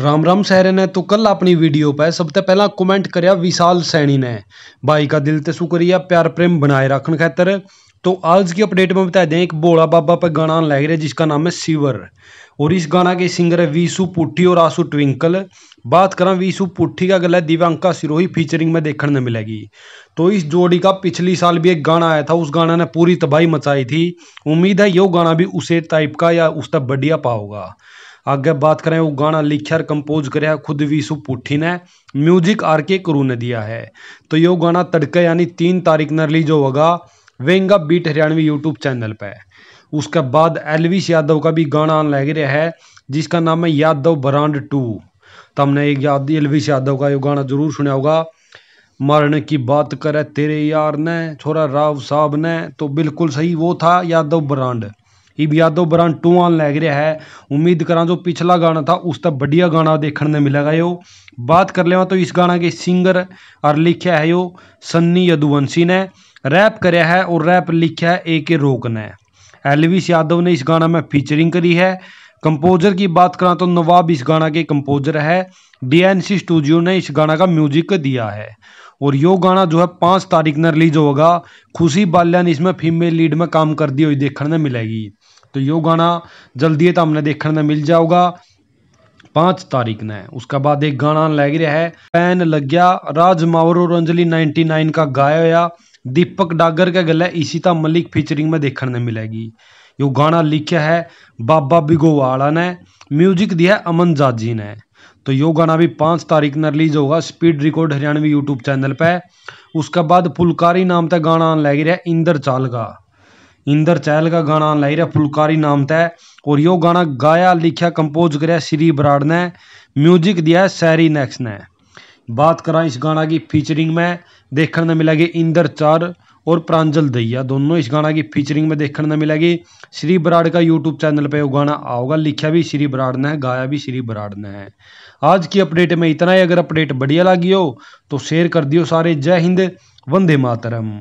राम राम ਸਹਿਰੇ ने तो कल अपनी वीडियो ਪੈ सबसे पहला ਪਹਿਲਾਂ ਕਮੈਂਟ विशाल सैनी ने भाई का दिल ते शुक्रिया प्यार प्रेम बनाए रखने खातर तो आज की अपडेट में बता दें एक भोला बाबा पर गाना लग रहा है जिसका नाम है शिवर और इस गाना के सिंगर है वीसु पुट्टी और आंसू ट्विंकल बात करा वीसु पुट्टी का गला दिव्यांका सिरोही फीचरिंग में देखने में मिलेगी तो इस जोड़ी का पिछली साल भी एक गाना आया था उस गाना ने पूरी तबाही मचाई थी उम्मीद है यो गाना भी उसे टाइप का या उस तक बढ़िया पाओगा आगे बात करें वो गाना लिखा और कंपोज कर खुद वीसु पुठी ने म्यूजिक आर के करू ने दिया है तो यो गाना तड़के यानी तीन तारीख ने रिलीज होगा वेंगा बीट हरियाणवी यूट्यूब चैनल पे उसके बाद एलविश यादव का भी गाना आने लग रहा है जिसका नाम है यादव ब्रांड टू तो हमने एक याद एलविश यादव का ये गाना जरूर सुना होगा मरण की बात करे तेरे यार ने छोरा राव साहब ने तो बिल्कुल सही वो था यादव ब्रांड ਇਹ ਵੀ ਆਦੋ ਬਰਾਂ 2 ਆਉਣ ਲੱਗ ਰਿਹਾ ਹੈ ਉਮੀਦ ਕਰਾਂ ਜੋ ਪਿਛਲਾ ਗਾਣਾ ਥਾ ਉਸ बढ़िया गाना देखने में मिलेगा यो बात कर लेवा तो इस गाना के सिंगर और लिखा है यो सन्नी यदुवंशी ने रैप कर है और रैप लिखा है ए के रोक ने एलविस यादव ने इस गाना में फीचरिंग करी है कंपोजर की बात करा तो नवाब इस गाना के कंपोजर है डीएनसी स्टूडियो ने इस गाना का म्यूजिक दिया है और यो गाना जो है पाँच तारीख ने रिलीज होगा खुशी बाल्या ने इसमें फीमेल लीड में काम कर दी हुई देखने में मिलेगी तो यो गाना जल्दी तो हमने देखने में मिल जाओगा पाँच तारीख ने उसके बाद एक गाना लग रहा है पैन लग गया राज मावर और अंजलि 99 का गाया हुआ दीपक डागर के गले इसीता मलिक फीचरिंग में देखने मिलेगी यो गाना लिखा है बाबा वाला ने म्यूजिक दिया अमन जाजी ने तो यो गाना भी पाँच तारीख ने रिलीज होगा speed record Haryanvi YouTube channel पर उसके बाद फुलकारी नाम तक गाना आने लग रहा है इंदर चाल का इंदर चाल का गाना आने लग रहा है फुलकारी नाम तय और यो गाना गाया लिखा कंपोज कराया श्री बराड़ ने म्यूजिक दिया है सैरी नेक्स ने बात करा इस गाना की फीचरिंग में देखने मिलेगी इंदर चार और प्रांजल दहिया दोनों इस गाना की फीचरिंग में देखने में मिलेगी श्री बराड़ का यूट्यूब चैनल पे वो गाना आओगा लिखा भी श्री बराड़ ने है गाया भी श्री बराड़ ने है आज की अपडेट में इतना ही अगर अपडेट बढ़िया लगी हो तो शेयर कर दियो सारे जय हिंद वंदे मातरम